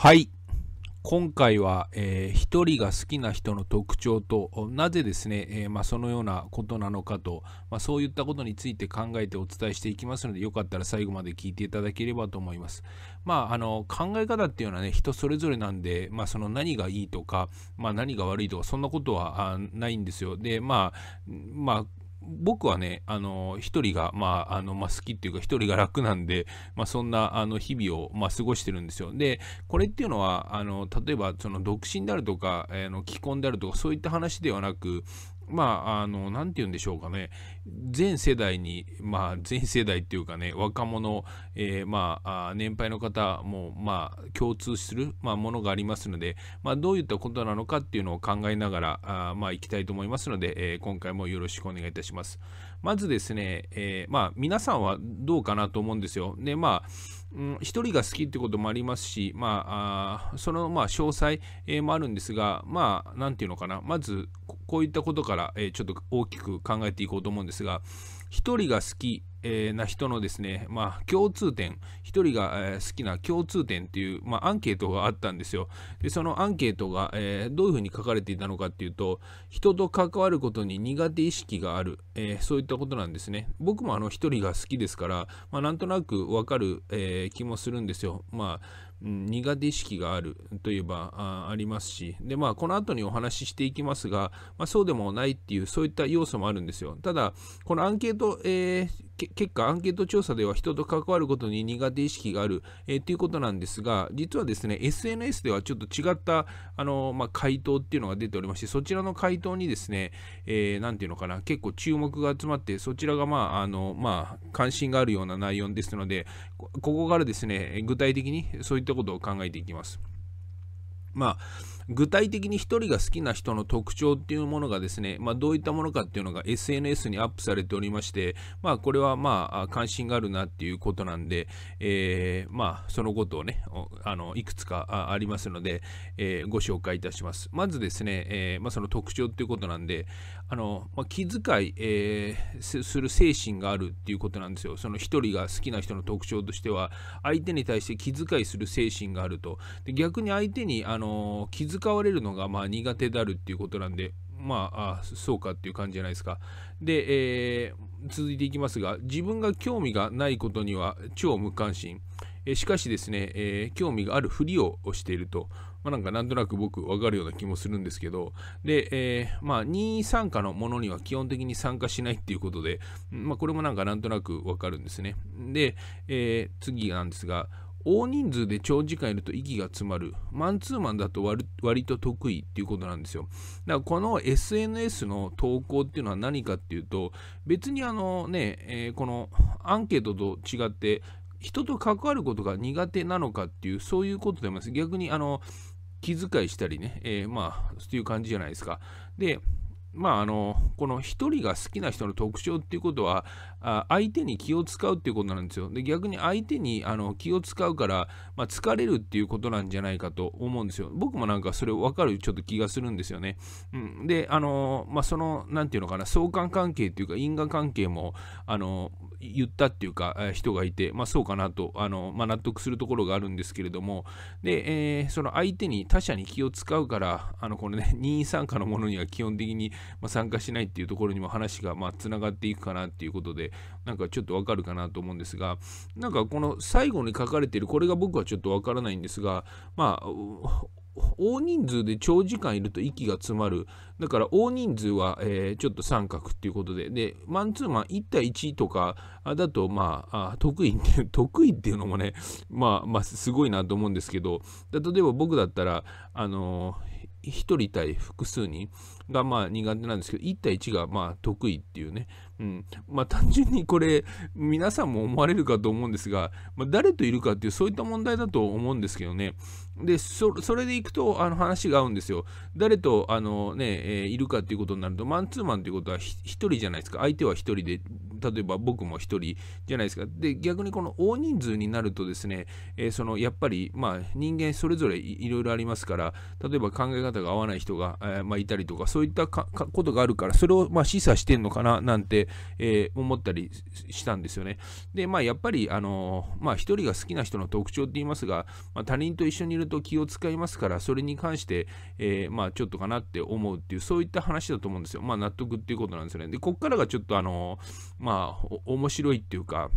はい。今回は、えー、一人が好きな人の特徴と、なぜですね、えー、まあ、そのようなことなのかと、まあ、そういったことについて考えてお伝えしていきますので、よかったら最後まで聞いていただければと思います。まあ、あの、考え方っていうのはね、人それぞれなんで、まあ、その何がいいとか、まあ、何が悪いとか、そんなことはないんですよ。で、まあ、まあ、僕はね、あの、一人が、まあ、あの、まあ、好きっていうか、一人が楽なんで、まあ、そんな、あの、日々を、まあ、過ごしてるんですよ。で、これっていうのは、あの、例えば、その、独身であるとか、あの、既婚であるとか、そういった話ではなく、まあ、あの、なんて言うんでしょうかね、全世代に、まあ、全世代っていうかね、若者、えー、まあ、年配の方も、まあ、共通する、まあ、ものがありますので、まあ、どういったことなのかっていうのを考えながら、あまあ、いきたいと思いますので、えー、今回もよろしくお願いいたします。まずですね、えー、まあ、皆さんはどうかなと思うんですよ。で、まあ、うん、1人が好きってこともありますし、まあ、そのまあ詳細、えー、もあるんですが、まあ、なんていうのかな、まずこういったことから、えー、ちょっと大きく考えていこうと思うんですが、1人が好きえー、な人のですね、まあ、共通点、1人が、えー、好きな共通点っていう、まあ、アンケートがあったんですよ。で、そのアンケートが、えー、どういうふうに書かれていたのかっていうと、人と関わることに苦手意識がある、えそういったことなんですね。僕もあの1人が好きですから、まあ、なんとなくわかる、え気もするんですよ。まあうん、苦手意識があるといえばあありますしで、まあ、この後にお話ししていきますが、まあ、そうでもないっていうそういった要素もあるんですよただこのアンケート、えー、結果アンケート調査では人と関わることに苦手意識がある、えー、っていうことなんですが実はですね SNS ではちょっと違ったあの、まあ、回答っていうのが出ておりましてそちらの回答にですね何、えー、ていうのかな結構注目が集まってそちらがまああの、まあ、関心があるような内容ですのでここからですね具体的にそういったったことを考えていきます。まあ具体的に1人が好きな人の特徴っていうものがですね、まあ、どういったものかっていうのが SNS にアップされておりまして、まあ、これはまあ関心があるなっていうことなんで、えー、まあそのことをねあのいくつかありますので、えー、ご紹介いたしますまずですね、えー、まあ、その特徴っていうことなんであの、まあ、気遣い、えー、する精神があるっていうことなんですよその1人が好きな人の特徴としては相手に対して気遣いする精神があるとで逆に相手にあの気遣遣われるのがまあ苦手であるっていうことなんで、まあ、あそうかっていう感じじゃないですか。で、えー、続いていきますが、自分が興味がないことには超無関心。えー、しかしですね、えー、興味があるふりをしていると、まあ、なんかなんとなく僕わかるような気もするんですけど、で、えー、まあ、任意参加のものには基本的に参加しないっていうことで、まあ、これもなんかなんとなくわかるんですね。で、え次なんですが、大人数で長時間いると息が詰まるマンツーマンだと割と得意っていうことなんですよだからこの SNS の投稿っていうのは何かっていうと別にあのね、えー、このアンケートと違って人と関わることが苦手なのかっていうそういうことであります逆にあの気遣いしたりね、えー、まあという感じじゃないですかでまああのこの1人が好きな人の特徴っていうことはあ相手に気を使うっていうことなんですよ。で逆に相手にあの気を使うから、まあ、疲れるっていうことなんじゃないかと思うんですよ。僕もなんかそれ分かるちょっと気がするんですよね。うん、であのまあその何て言うのかな相関関係っていうか因果関係もあの言ったっていうか、え人がいて、まあ、そうかなとあの、まあ、納得するところがあるんですけれどもで、えー、その相手に他者に気を使うからあのこのね任意 参加のものには基本的に、ま参加しないっていうところにも話がつな、まがっていくかなっていうことで。なんかちょっとわかるかなと思うんですがなんかこの最後に書かれているこれが僕はちょっとわからないんですがまあ大人数で長時間いると息が詰まる。だから大人数は、えー、ちょっと三角っていうことで。で、マンツーマン1対1とかだと、まあ、あ得意っていう、得意っていうのもね、まあ、まあ、すごいなと思うんですけど、例えば僕だったら、あのー、1人対複数人がまあ苦手なんですけど、1対1がまあ得意っていうね、うん、まあ単純にこれ皆さんも思われるかと思うんですが、まあ、誰といるかっていうそういった問題だと思うんですけどねでそれでいくとあの話が合うんですよ誰とあのね、えー、いるかっていうことになるとマンツーマンということは1人じゃないですか相手は1人で例えば僕も1人じゃないですかで逆にこの大人数になるとですね、えー、そのやっぱり、まあ、人間それぞれいろいろありますから例えば考え方が合わない人が、えー、まあ、いたりとかそういったことがあるからそれをま示唆してるのかななんて、えー、思ったりしたんですよね。で、まあ、やっぱり、あのまあ、一人が好きな人の特徴って言いますが、まあ、他人と一緒にいると気を使いますから、それに関して、えー、まあ、ちょっとかなって思うっていう、そういった話だと思うんですよ。まあ、納得っていうことなんですよね。で、こっからがちょっと、あのまあ、面白いっていうか、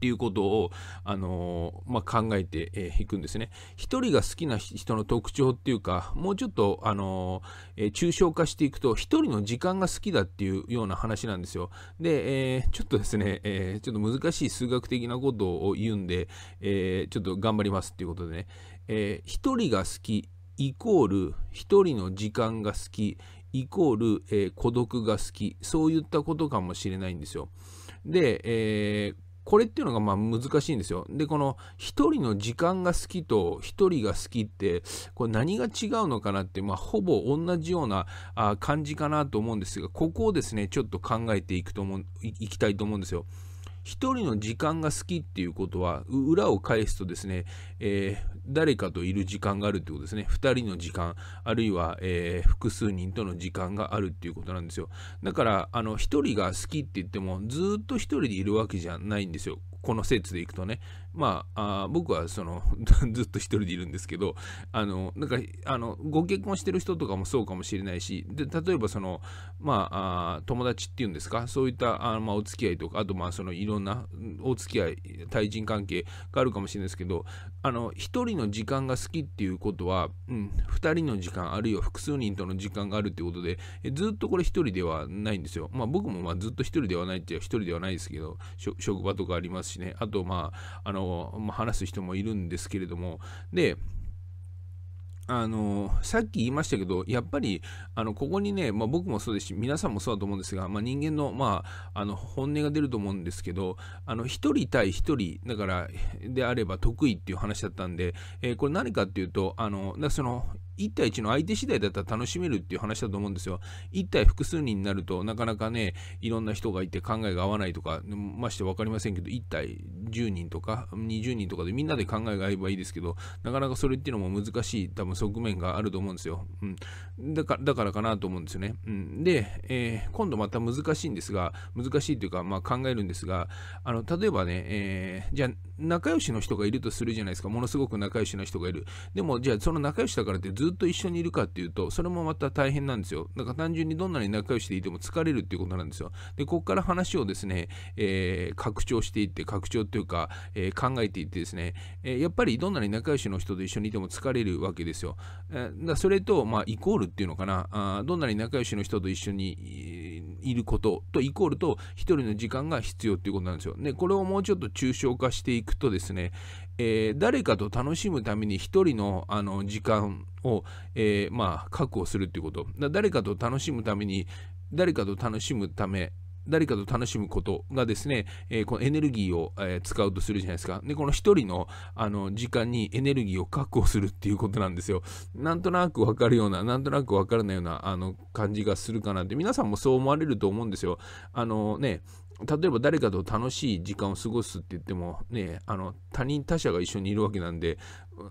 っていうことを、あのー、まあ、考えて、えー、いくんですね。一人が好きな人の特徴っていうか、もうちょっと、あのー、え抽象化していくと、一人の時間が好きだっていうような話なんですよ。で、えちょっとですね、えちょっと難しい数学的なことを言うんで、えちょっと頑張りますっていうことでね、えー、一人が好き、イコール一人の時間が好き、イコール、えー、孤独が好き、そういったことかもしれないんですよ。で、えーこれっていうのがまあ難しいんですよ。で、この一人の時間が好きと一人が好きって、これ何が違うのかなって、まあほぼ同じようなあ感じかなと思うんですが、ここをですね、ちょっと考えていくと思う、いきたいと思うんですよ。一人の時間が好きっていうことは、裏を返すとですね、えー、誰かといる時間があるってことですね。二人の時間、あるいは、えー、複数人との時間があるっていうことなんですよ。だから、あの、一人が好きって言っても、ずっと一人でいるわけじゃないんですよ。この説でいくとね。まあ、あ僕はその ずっと一人でいるんですけど、あの、なんか、あの、ご結婚してる人とかもそうかもしれないし、で、例えばその、まあ、あ友達っていうんですか、そういった、あまあ、お付き合いとか、あと、まあ、その、いろんなお付き合い、対人関係があるかもしれないですけど、あの、一人の時間が好きっていうことは、うん、二人の時間、あるいは複数人との時間があるっていうことで、ずっとこれ一人ではないんですよ。まあ、僕もまあずっと一人ではないって、一人ではないですけど、職場とかありますしね、あと、まあ、あの、の、まあ、話す人もいるんですけれどもであのさっき言いましたけど、やっぱりあのここにね、まあ、僕もそうですし、皆さんもそうだと思うんですが、まあ、人間の,、まあ、あの本音が出ると思うんですけど、あの1人対1人だからであれば得意っていう話だったんで、えー、これ何かっていうと、あのだその1対1の相手次第だったら楽しめるっていう話だと思うんですよ。1対複数人になるとなかなかね、いろんな人がいて考えが合わないとか、まして分かりませんけど、1対10人とか20人とかでみんなで考えが合えばいいですけど、なかなかそれっていうのも難しい多分側面があると思うんですよ。うん、だかだからかなと思うんですよね。うん、で、えー、今度また難しいんですが、難しいというか、まあ、考えるんですが、あの例えばね、えー、じゃあ仲良しの人がいるとするじゃないですか、ものすごく仲良しな人がいる。でも、じゃあその仲良しだからってずっずっと一緒にいるかっていうと、それもまた大変なんですよ。だから単純にどんなに仲良しでいても疲れるっていうことなんですよ。で、ここから話をですね、えー、拡張していって、拡張っていうか、えー、考えていってですね、えー、やっぱりどんなに仲良しの人と一緒にいても疲れるわけですよ。えー、だそれと、まあ、イコールっていうのかなあ、どんなに仲良しの人と一緒にいることとイコールと、一人の時間が必要っていうことなんですよ。で、これをもうちょっと抽象化していくとですね、えー、誰かと楽しむために一人のあの時間を、えー、まあ、確保するっていうこと誰かと楽しむために誰かと楽しむため誰かと楽しむことがですね、えー、このエネルギーを、えー、使うとするじゃないですか。で、この一人のあの時間にエネルギーを確保するっていうことなんですよ。なんとなくわかるような、なんとなくわからないようなあの感じがするかなって、皆さんもそう思われると思うんですよ。あのね、例えば誰かと楽しい時間を過ごすって言ってもねあの他人他者が一緒にいるわけなんで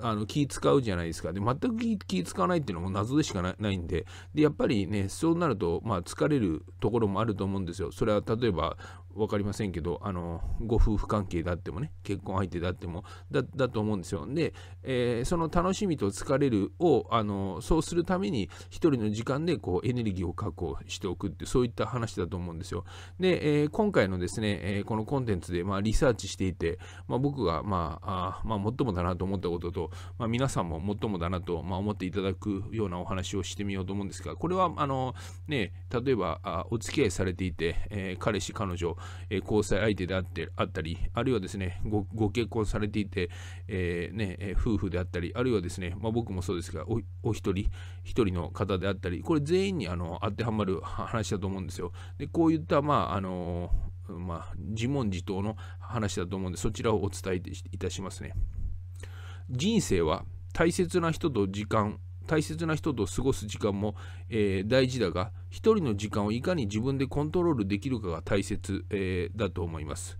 あの気使うじゃないですか。で、全く気気使わないっていうのも謎でしかないんで、で、やっぱりね、そうなると、まあ、疲れるところもあると思うんですよ。それは例えば、分かりませんけど、あの、ご夫婦関係だってもね、結婚相手だっても、だ、だと思うんですよ。で、えー、その楽しみと疲れるを、あの、そうするために、一人の時間で、こう、エネルギーを確保しておくって、そういった話だと思うんですよ。で、えー、今回のですね、えー、このコンテンツで、まあ、リサーチしていて、まあ、僕が、まあ、あまあ、最もだなと思ったことと、まあ、皆さんも最もだなと、まあ、思っていただくようなお話をしてみようと思うんですが、これは、あの、ね、例えば、あお付き合いされていて、えー、彼氏、彼女、えー、交際相手であってあったり、あるいはですね、ごご結婚されていて、えー、ね、え夫婦であったり、あるいはですね、まあ、僕もそうですが、おお一人、一人の方であったり、これ全員にあの当てはまる話だと思うんですよ。で、こういった、まあ、あのまあ、自問自答の話だと思うんで、そちらをお伝えいたしますね。人生は大切な人と時間大切な人と過ごす時間も、えー、大事だが一人の時間をいかに自分でコントロールできるかが大切、えー、だと思います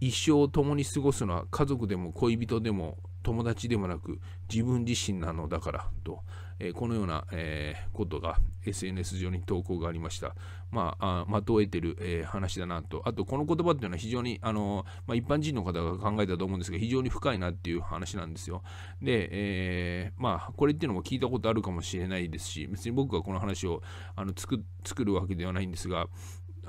一生を共に過ごすのは家族でも恋人でも友達でもなく自分自身なのだからと、えー、このような、えことが、SNS 上に投稿がありました。まあ、的を得てる、えー、話だなと。あと、この言葉っていうのは非常に、あの、まあ、一般人の方が考えたと思うんですが、非常に深いなっていう話なんですよ。で、えー、まあ、これっていうのも聞いたことあるかもしれないですし、別に僕がこの話をあの作作るわけではないんですが、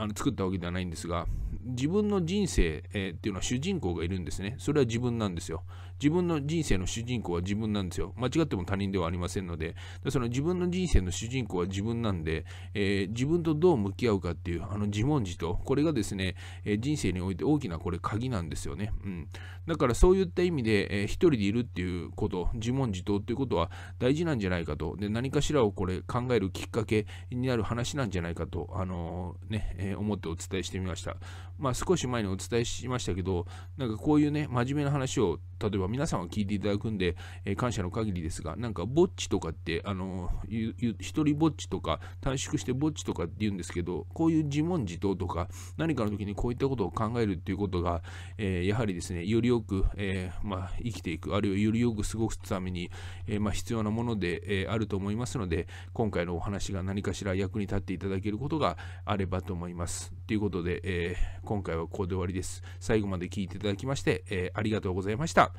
あの作ったわけではないんですが自分の人生、えー、っていうのは主人公がいるんですねそれは自分なんですよ自分の人生の主人公は自分なんですよ間違っても他人ではありませんのでその自分の人生の主人公は自分なんで、えー、自分とどう向き合うかっていうあの自問自答これがですね、えー、人生において大きなこれ鍵なんですよね、うん、だからそういった意味で、えー、一人でいるっていうこと自問自答っていうことは大事なんじゃないかとで何かしらをこれ考えるきっかけになる話なんじゃないかとあのね、えーー、思ってお伝えしてみました。まあ、少し前にお伝えしましたけど、なんかこういうね、真面目な話を、例えば皆さんは聞いていただくんで、えー、感謝の限りですが、なんかぼっちとかって、あの、一人ぼっちとか、短縮してぼっちとかって言うんですけど、こういう自問自答とか、何かの時にこういったことを考えるっていうことが、えー、やはりですね、よりよく、えまあ、生きていく、あるいはよりよく過ごすために、えまあ、必要なもので、えあると思いますので、今回のお話が何かしら役に立っていただけることがあればと思います。います。ということで、えー、今回はここで終わりです。最後まで聞いていただきまして、えー、ありがとうございました。